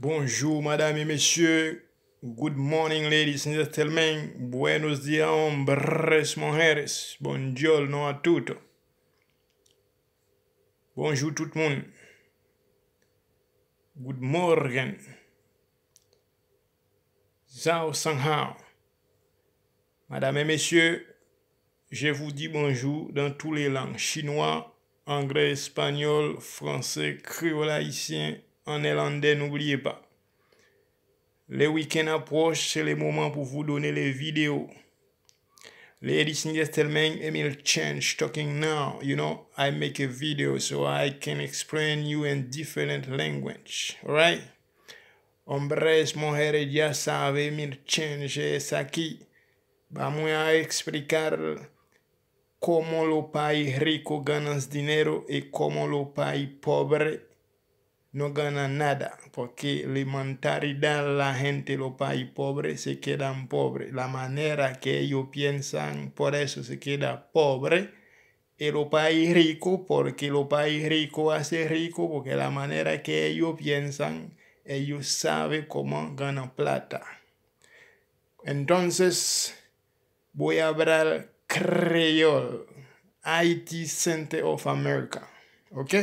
Bonjour, madame et messieurs. Good morning, ladies and gentlemen. Buenos dias, hombres, mujeres. nous a tout. Bonjour tout le monde. Good morning. Zhao Sanghao. Madame et messieurs, je vous dis bonjour dans toutes les langues chinois, anglais, espagnol, français, créole haïtien, en néerlandais, n'oubliez pas. Les week-ends approchent, c'est le moment pour vous donner les vidéos. Ladies and gentlemen, Emil change talking now. You know, I make a video so I can explain you in different language. Right? Hombres, mujeres, ya sabe, Emil change es aquí. Vamos a explicar cómo los países rico ganan dinero y cómo los países pobre no gana nada, porque la mentalidad de la gente, los países pobres, se quedan pobres. La manera que ellos piensan, por eso se queda pobre. Y los países rico, porque lo países rico hace rico, porque la manera que ellos piensan, ellos saben cómo ganan plata. Entonces, voy a hablar creol, Haiti Center of America, ¿ok?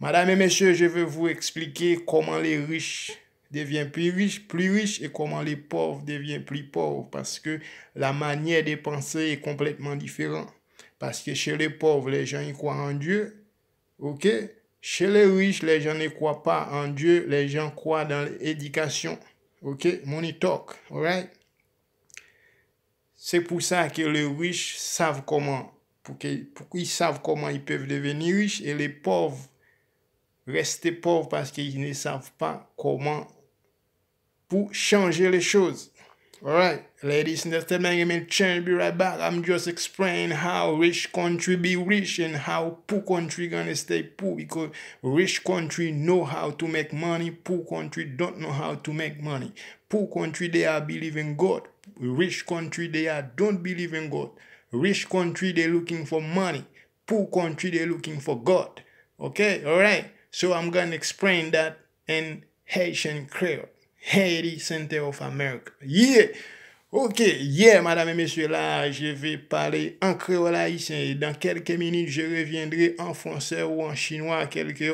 Madame et messieurs, je vais vous expliquer comment les riches deviennent plus riches, plus riches et comment les pauvres deviennent plus pauvres parce que la manière de penser est complètement différente. Parce que chez les pauvres, les gens y croient en Dieu. OK Chez les riches, les gens ne croient pas en Dieu, les gens croient dans l'éducation. OK Money talk, alright C'est pour ça que les riches savent comment pour qu'ils savent comment ils peuvent devenir riches et les pauvres rester pauvre parce qu'ils ne savent pas comment pour changer les choses. Alright, ladies and gentlemen, I mean, change be right back. I'm just explaining how rich country be rich and how poor country gonna stay poor because rich country know how to make money, poor country don't know how to make money. Poor country they are believing God, rich country they are don't believe in God. Rich country they looking for money, poor country they looking for God. Okay, alright. So, I'm going to explain that in Haitian Creole. Haiti, center of America. Yeah! Ok, yeah, madame et messieurs, là, je vais parler en Creole haïtien. Dans quelques minutes, je reviendrai en français ou en chinois, quelque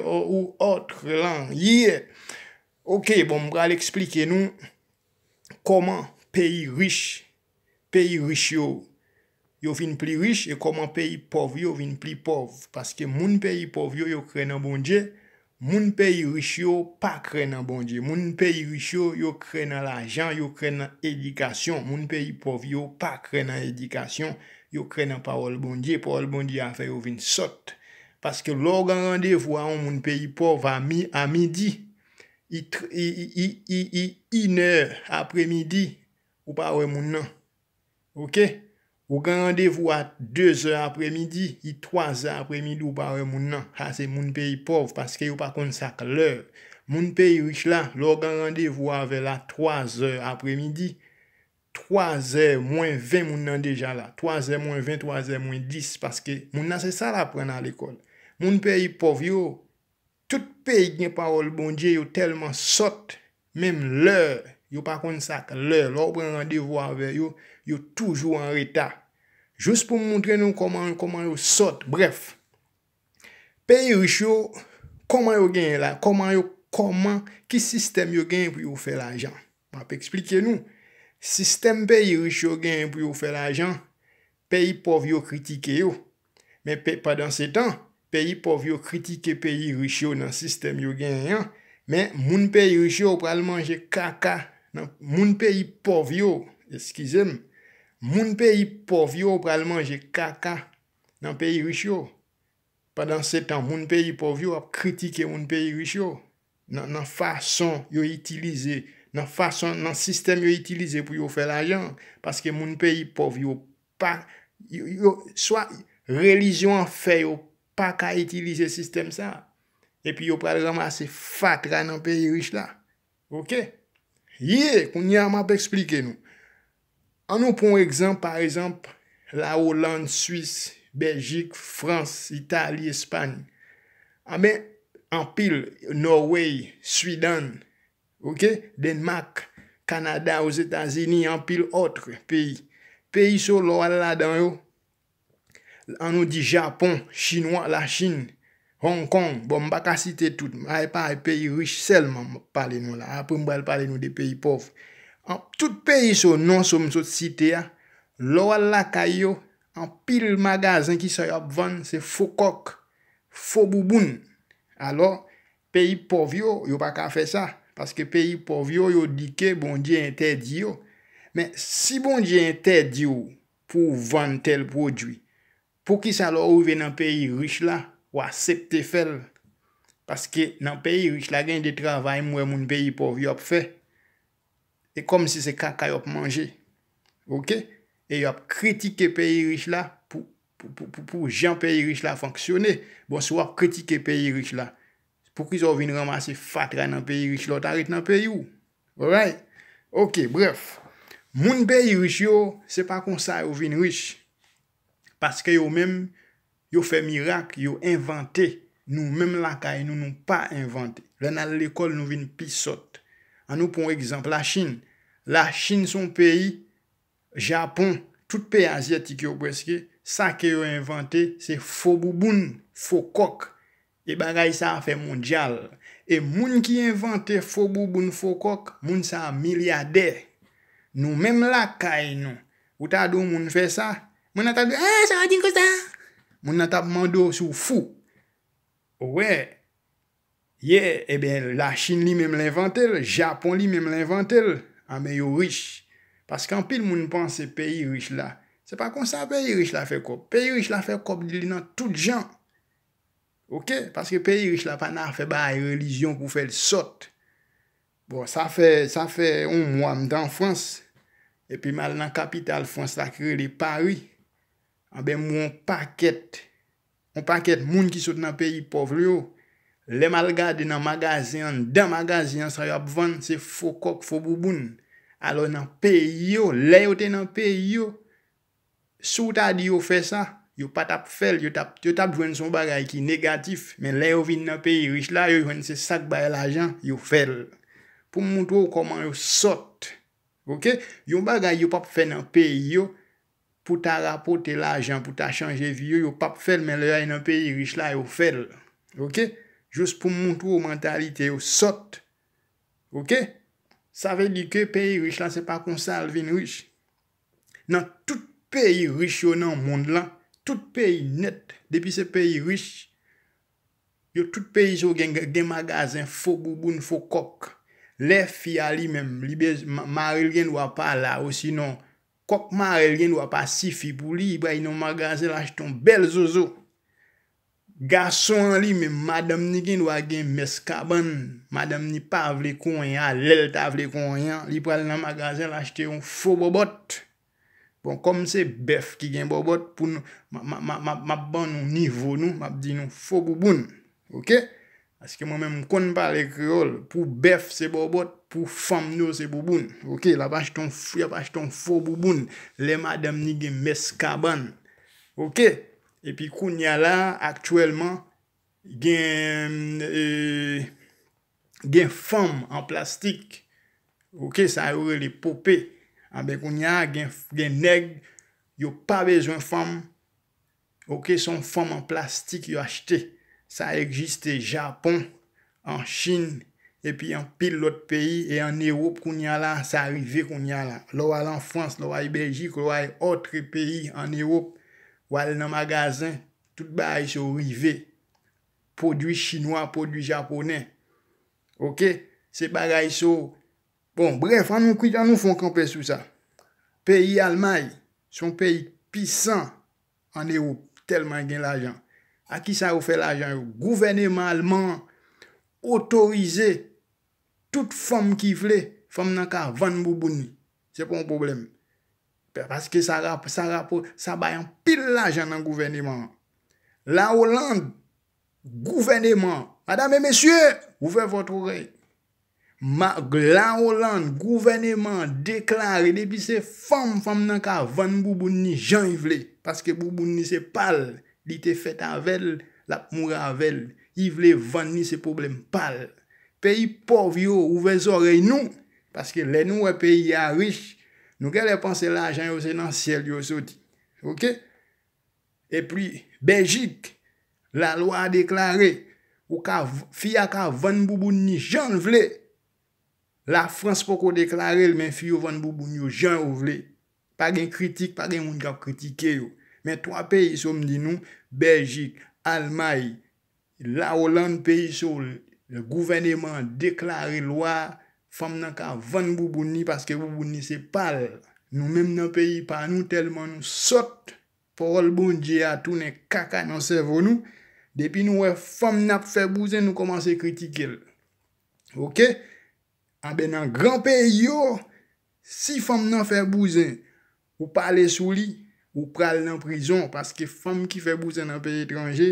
autre langue. Yeah! Ok, bon, je vais l'expliquer, nous. Comment pays riche, pays riche, yo. Yo vine plus riche et comment pays pauvre, yo vine plus pauvre. Parce que mon pays pauvre, yo, yo crène un bon dieu. Moun peyi rishyo, pa kre nan bondye. Moun peyi rishyo, yo kre nan lajan, yo kre nan edikasyon. Moun peyi pov yo, pa kre nan edikasyon. Yo kre nan pa wol bondye, pa wol bondye afe yo vin sot. Paske log an randevwa an moun peyi pov a midi, i iner apre midi, ou pa we moun nan. Ok? Ou gan randevou a 2 zè apre midi, i 3 zè apre midi ou ba re moun nan. Ha se moun peyi pov, paske yo pa konsak lèr. Moun peyi rich la, lò gan randevou a ve la 3 zè apre midi, 3 zè moun 20 moun nan deja la. 3 zè moun 20, 3 zè moun 10, paske moun nan se sa la pre nan l'ekol. Moun peyi pov yo, tout peyi gne parol bonje yo telman sot, mèm lèr, yo pa konsak lèr, lò gan randevou a ve yo, yo toujou an reta. Jous pou moun tre nou koman yo sot, bref. Peyi rishyo, koman yo gen la? Koman yo, koman, ki sistem yo gen pou yo fe la jan? Pa pe eksplike nou. Sistem peyi rishyo gen pou yo fe la jan, peyi pov yo kritike yo. Men, pa dan se tan, peyi pov yo kritike peyi rishyo nan sistem yo gen yan. Men, moun peyi rishyo ou pral manje kaka. Moun peyi pov yo, eskize m, Moun peyi pov yo pral manje kaka nan peyi rich yo. Padan se tan moun peyi pov yo ap kritike moun peyi rich yo. Nan fason yo itilize, nan fason nan sistem yo itilize pou yo fe la jan. Paske moun peyi pov yo pa, yo soa, relijyon fe yo pa ka itilize sistem sa. E pi yo pral manje se fat la nan peyi rich la. Ok? Ye, koun yama pe eksplike nou. An nou pon ekzamp, par ekzamp, la Hollande, Suisse, Belgique, France, Italie, Espagne. Ame, ah, an pil, Norway, Sweden, ok, Denmark, Kanada, ou Zetazini, an pil otre peyi. Peyi sou lo ala la dan yo. An nou di Japon, Chinwa, la Chin, Hong Kong, bom baka site tout. A e pa e peyi riche selman pale nou la. Ape mbal pale nou de peyi pof. An tout peyi so non so msot site ya, lo wala ka yo, an pil magazan ki sa yo ap van, se fokok, fobouboun. Alo, peyi povyo, yo pa ka fe sa, paske peyi povyo yo dike bon diye interdi yo. Men si bon diye interdi yo pou van tel prodwi, pou ki sa lo ouve nan peyi riche la, wak septe fel. Paske nan peyi riche la gen de travay mwen moun peyi povyo ap fey. E kom si se kaka yo ap manje. Ok? E yo ap kritike peyi rich la. Pou jan peyi rich la fanksyone. Bon sou ap kritike peyi rich la. Pou ki sou vin ramase fatre nan peyi rich la. Ot arit nan peyi ou. Ok bref. Moun peyi rich yo. Se pa kon sa yo vin rich. Paske yo men. Yo fe mirak. Yo inventé. Nou men lakay. Nou nou pa inventé. Ren al l'ekol nou vin pisot. An nou pon ekzamp la chine. La Chine son peyi, Japon, tout peyi aziyatik yo bweske, sa ke yo inventé, se Fobouboun Foukok. E bagay sa a fe mondyal. E moun ki inventé Fobouboun Foukok, moun sa a milyade. Nou menm la kay nou. Ou ta do moun fe sa? Moun natap, eee, sa wajin kou sa? Moun natap mando sou fou. Ouwe, ye, e eh ben la Chine li menm l'inventel, Japon li menm l'inventel. Ame ah, yo rich. Paske an pil moun panse peyi rich la. Se pa kon sa peyi rich la fe kop. Peyi rich la fe kop li nan tout jan. Ok? Paske peyi rich la panar fe baye relisyon pou fe l sot. Bon, sa fe, sa fe, on mwam dan Frans. E pi mal nan kapital Frans la kre li pari. Abe ah, mwen paket. Mwen paket moun ki sot nan peyi povlyo. Le malgade nan magazyen, dan magazyen sa yo apvan, se fokok, fobouboun. Alo nan peyo, le yo te nan peyo, sou ta di yo fe sa, yo pa tap fel, yo tap jwen son bagay ki negatif, men le yo vin nan peyi riche la, yo jwen se sak baye l'ajan, yo fel. Pou mwont wou koman yo sot, ok? Yon bagay yo pape fe nan peyo, pou ta rapote l'ajan, pou ta chanje viyo, yo pape fel, men le yo te nan peyi riche la, yo fel, ok? Jous pou mwont wou mentalite yo sot. Ok? Sa ve di ke peyi rich la se pa konsal vin rich. Nan tout peyi rich yo nan mwond la. Tout peyi net. Depi se peyi rich. Yo tout peyi yo gen magazin fo bouboun fo kok. Le fi a li mem. Li be maril gen wap pa la osinon. Kok maril gen wap pa si fi pou li. Ibra yon magazin la jiton bel zozo. Gason li, me madam ni gen wagen meskaban. Madam ni pa avle konyan, lel ta avle konyan. Li pou al nan magazen lachte yon fo bobot. Pon, kom se bef ki gen bobot, pou nou, map ban nou nivou nou, map di nou fo bobon. Ok? Aske mwen men mkon pa le kriol, pou bef se bobot, pou fam nou se bobon. Ok? La vach ton fo bobon. Le madam ni gen meskaban. Ok? Ok? Epi koun ya la, aktuelman, gen euh, fom an plastik. Ok, sa yorre li popè. Anbe ah, koun ya la, gen neg, yo pa bezwen fom. Ok, son fom an plastik yo achete. Sa egjiste Japon, an Chin, epi an pil lot peyi. E an Erop koun ya la, sa arrive koun ya la. Lo wala an Frans, lo wale Belgique, lo wale otre peyi an Erop. Wal nan magazan, tout bagay sou rive. Podwi chinois, podwi japonè. Ok, se bagay sou... Bon, bref, an nou kouy dan nou fon konpe sou sa. Peyi almay, son peyi pisan, an de ou telman gen l'ajan. A ki sa ou fe l'ajan? A ki sa ou fe l'ajan, gouverneman alman, otorize, tout fom ki vle, fom nan ka van moubouni. Se pon probleme. Pè, paske sa bayan pil la jan nan gouveniman. La Hollande, gouveniman, madame et messieurs, ouve votre oreille. La Hollande, gouveniman, deklare, depi se fom fom nan ka van Boubouni, jan y vle. Paske Boubouni se pal, li te fet avel, lak moure avel. Y vle van ni se problem pal. Peyi pov yo, ouve zo rey nou, paske le nou e peyi a riche. Nou gen le panse la ajan yo se nan siel yo soti. Ok? E pri, Belgique, la lo a deklare, ou ka fi a ka vanboubouni jan vle, la Frans poko deklare, men fi yo vanboubouni yo jan vle, pa gen kritik, pa gen mouni kap kritike yo. Men 3 peyi sou mdi nou, Belgique, Almaye, la Hollande peyi sou, le gouvernement deklare lo a, Fem nan ka van bouboun ni paske bouboun ni se pal. Nou menm nan peyi pa nou telman nou sot. Porol bon dji a toune kaka nan servon nou. Depi nou we fom nan fe bouzen nou komanse kritike l. Ok? A ah be nan gran peyi yo, si fom nan fe bouzen, ou pale sou li, ou pral nan prizon. Paske fom ki fe bouzen nan peyi etranje,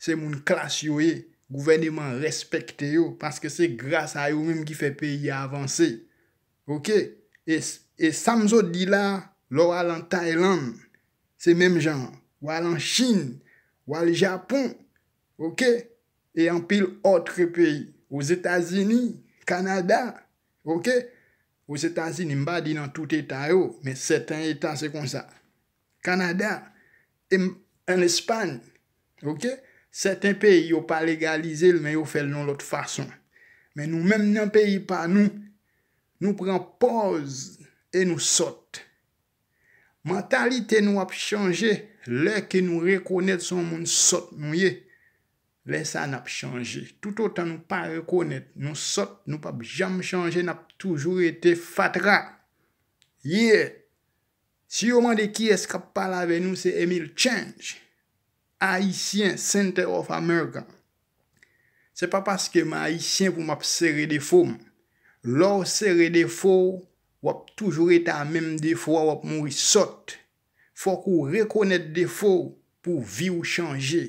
se moun klas yo ye. Eh. Gouvernement respecte yo. Paske se grasa yo mèm ki fe peyi avanse. Ok. E sam zo di la. Lo walan Thailand. Se mèm jan. Walan Chin. Walan Japon. Ok. E yon pil otre peyi. Ou Zetazini. Kanada. Ok. Ou Zetazini mba di nan tout etay yo. Men setan etan se kon sa. Kanada. En Espany. Ok. Ok. Sèten peyi yo pa legalize l men yo fèl non lot fason. Men nou menm nan peyi pa nou, nou pran poz e nou sot. Mantalite nou ap chanje, lè ke nou rekonet son moun sot nou ye, lè sa nap chanje. Tout o tan nou pa rekonet, nou sot, nou pa jam chanje, nap toujou ete fatra. Ye, si yo mande ki eskap pal ave nou se Emil Change. Haitien, center of America. Se pa paske ma Haitien pou m ap sere defo m. Lors sere defo, wap toujou etan menm defo wap m wisot. Fok ou rekonet defo pou vi ou chanje.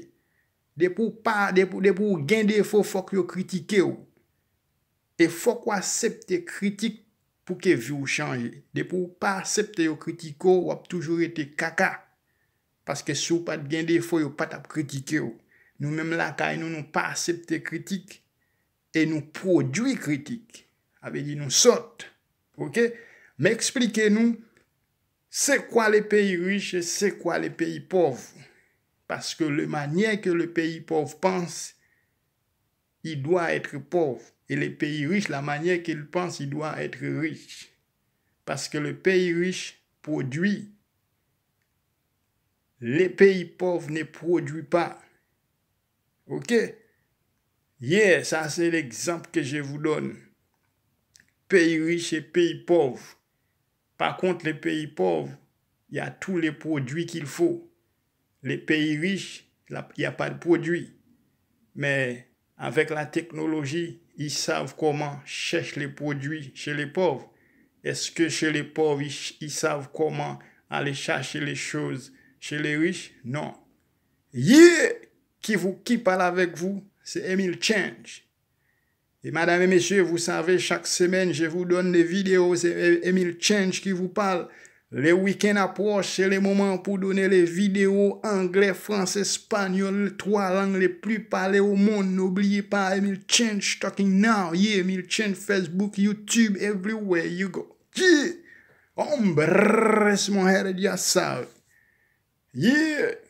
De pou gen defo fok yo kritike ou. E fok wak sep te kritik pou ke vi ou chanje. De pou wak sep te yo kritiko wap toujou etan kaka. Paske sou pat gen defoy ou pat ap kritike ou. Nou menm la ka, nou nou pa asepte kritik. E nou prodwi kritik. Avedi nou sot. Ok. Men eksplike nou. Se kwa le peyi riche, se kwa le peyi pov. Paske le manye ke le peyi pov pans. I doa etre pov. E le peyi riche, la manye ke li pans, i doa etre riche. Paske le peyi riche prodwi. les pays pauvres ne produisent pas. OK yes, ça c'est l'exemple que je vous donne. Pays riches et pays pauvres. Par contre, les pays pauvres, il y a tous les produits qu'il faut. Les pays riches, il n'y a pas de produits. Mais avec la technologie, ils savent comment chercher les produits chez les pauvres. Est-ce que chez les pauvres, ils savent comment aller chercher les choses chez les riches, non. Yeah! Qui, vous, qui parle avec vous, c'est Emile Change. Et madame et messieurs, vous savez, chaque semaine, je vous donne des vidéos, c'est e-, Emile Change qui vous parle. Les week-ends approchent, c'est le moment pour donner les vidéos anglais, français, espagnol, trois langues les plus parlées au monde. N'oubliez pas, Emile Change Talking Now. Yeah, Emile Change, Facebook, YouTube, everywhere you go. Yeah! Embrasse mon head, Yeah.